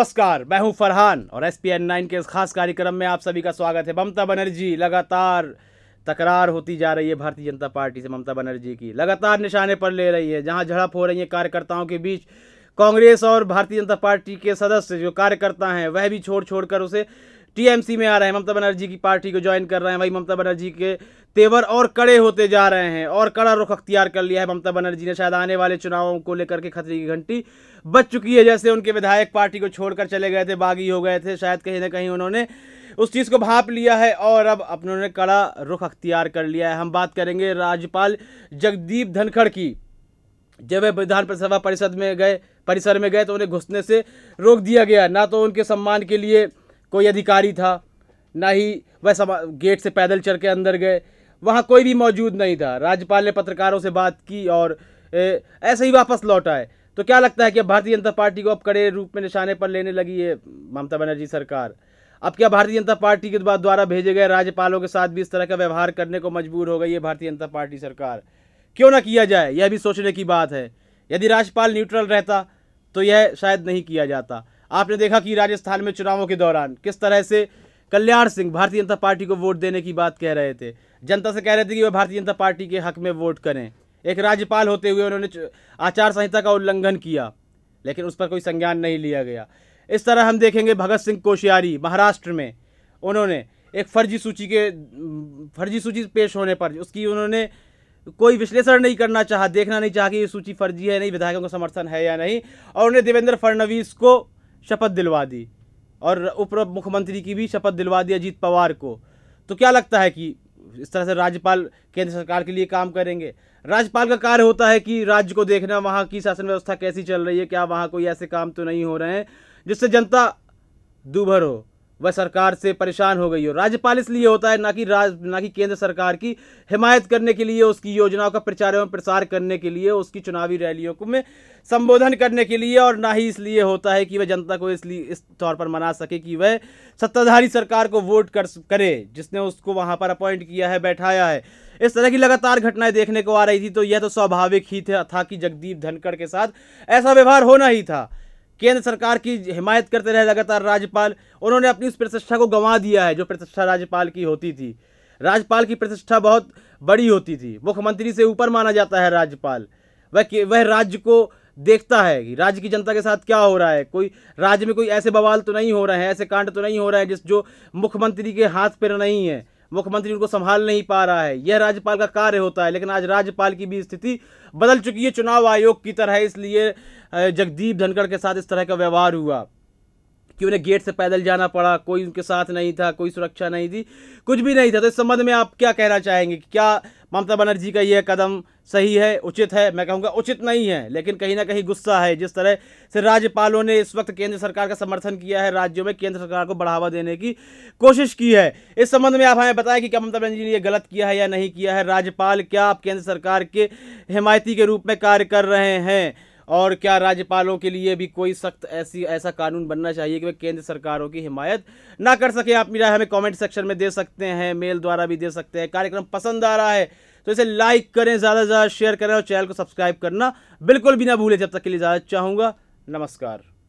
नमस्कार मैं हूं फरहान और एस पी नाइन के इस खास कार्यक्रम में आप सभी का स्वागत है ममता बनर्जी लगातार तकरार होती जा रही है भारतीय जनता पार्टी से ममता बनर्जी की लगातार निशाने पर ले रही है जहां झड़प हो रही है कार्यकर्ताओं के बीच कांग्रेस और भारतीय जनता पार्टी के सदस्य जो कार्यकर्ता हैं वह भी छोड़ छोड़ कर उसे टीएमसी में आ रहे हैं ममता बनर्जी की पार्टी को ज्वाइन कर रहे हैं वही ममता बनर्जी के तेवर और कड़े होते जा रहे हैं और कड़ा रुख अख्तियार कर लिया है ममता बनर्जी ने शायद आने वाले चुनावों को लेकर के खतरे की घंटी बच चुकी है जैसे उनके विधायक पार्टी को छोड़कर चले गए थे बागी हो गए थे शायद कहीं ना कहीं उन्होंने उस चीज़ को भाप लिया है और अब उन्होंने कड़ा रुख अख्तियार कर लिया है हम बात करेंगे राज्यपाल जगदीप धनखड़ की जब वह विधान परिसभा परिषद में गए परिसर में गए तो उन्हें घुसने से रोक दिया गया ना तो उनके सम्मान के लिए कोई अधिकारी था ना ही वह समा गेट से पैदल चल के अंदर गए वहाँ कोई भी मौजूद नहीं था राज्यपाल ने पत्रकारों से बात की और ऐसे ही वापस लौट आए तो क्या लगता है कि भारतीय जनता पार्टी को अब कड़े रूप में निशाने पर लेने लगी है ममता बनर्जी सरकार अब क्या भारतीय जनता पार्टी के द्वारा भेजे गए राज्यपालों के साथ भी इस तरह का व्यवहार करने को मजबूर हो गई है भारतीय जनता पार्टी सरकार क्यों ना किया जाए यह भी सोचने की बात है यदि राज्यपाल न्यूट्रल रहता तो यह शायद नहीं किया जाता आपने देखा कि राजस्थान में चुनावों के दौरान किस तरह से कल्याण सिंह भारतीय जनता पार्टी को वोट देने की बात कह रहे थे जनता से कह रहे थे कि वह भारतीय जनता पार्टी के हक में वोट करें एक राज्यपाल होते हुए उन्होंने आचार संहिता का उल्लंघन किया लेकिन उस पर कोई संज्ञान नहीं लिया गया इस तरह हम देखेंगे भगत सिंह कोश्यारी महाराष्ट्र में उन्होंने एक फर्जी सूची के फर्जी सूची पेश होने पर उसकी उन्होंने कोई विश्लेषण नहीं करना चाहा देखना नहीं चाहा कि ये सूची फर्जी है नहीं विधायकों का समर्थन है या नहीं और उन्हें देवेंद्र फडणवीस को शपथ दिलवा दी और उप मुख्यमंत्री की भी शपथ दिलवा दी अजीत पवार को तो क्या लगता है कि इस तरह से राज्यपाल केंद्र सरकार के लिए काम करेंगे राज्यपाल का कार्य होता है कि राज्य को देखना वहाँ की शासन व्यवस्था कैसी चल रही है क्या वहाँ कोई ऐसे काम तो नहीं हो रहे हैं जिससे जनता दूभर हो वह सरकार से परेशान हो गई हो राज्यपाल इसलिए होता है ना कि राज ना कि केंद्र सरकार की हिमायत करने के लिए उसकी योजनाओं का प्रचार एवं प्रसार करने के लिए उसकी चुनावी रैलियों को में संबोधन करने के लिए और ना ही इसलिए होता है कि वह जनता को इसलिए इस तौर पर मना सके कि वह सत्ताधारी सरकार को वोट कर करे जिसने उसको वहाँ पर अपॉइंट किया है बैठाया है इस तरह की लगातार घटनाएं देखने को आ रही थी तो यह तो स्वाभाविक ही था कि जगदीप धनखड़ के साथ ऐसा व्यवहार होना ही था केंद्र सरकार की हिमायत करते रहे लगातार राज्यपाल उन्होंने अपनी उस प्रतिष्ठा को गंवा दिया है जो प्रतिष्ठा राज्यपाल की होती थी राज्यपाल की प्रतिष्ठा बहुत बड़ी होती थी मुख्यमंत्री से ऊपर माना जाता है राज्यपाल वह वह राज्य को देखता है कि राज्य की जनता के साथ क्या हो रहा है कोई राज्य में कोई ऐसे बवाल तो नहीं हो रहे हैं ऐसे कांड तो नहीं हो रहे हैं जिस जो मुख्यमंत्री के हाथ पर नहीं है मुख्यमंत्री उनको संभाल नहीं पा रहा है यह राज्यपाल का कार्य होता है लेकिन आज राज्यपाल की भी स्थिति बदल चुकी है चुनाव आयोग की तरह इसलिए जगदीप धनखड़ के साथ इस तरह का व्यवहार हुआ कि उन्हें गेट से पैदल जाना पड़ा कोई उनके साथ नहीं था कोई सुरक्षा नहीं थी कुछ भी नहीं था तो इस संबंध में आप क्या कहना चाहेंगे क्या ममता बनर्जी का यह कदम सही है उचित है मैं कहूँगा उचित नहीं है लेकिन कहीं ना कहीं गुस्सा है जिस तरह से राज्यपालों ने इस वक्त केंद्र सरकार का समर्थन किया है राज्यों में केंद्र सरकार को बढ़ावा देने की कोशिश की है इस संबंध में आप हमें बताएं कि क्या ममता बनर्जी ने यह गलत किया है या नहीं किया है राज्यपाल क्या आप केंद्र सरकार के हिमायती के रूप में कार्य कर रहे हैं और क्या राज्यपालों के लिए भी कोई सख्त ऐसी ऐसा कानून बनना चाहिए कि वे केंद्र सरकारों की हिमायत ना कर सके आप मेरा हमें कमेंट सेक्शन में दे सकते हैं मेल द्वारा भी दे सकते हैं कार्यक्रम पसंद आ रहा है तो इसे लाइक करें ज़्यादा से ज़्यादा शेयर करें और चैनल को सब्सक्राइब करना बिल्कुल भी ना भूलें जब तक के लिए ज़्यादा चाहूँगा नमस्कार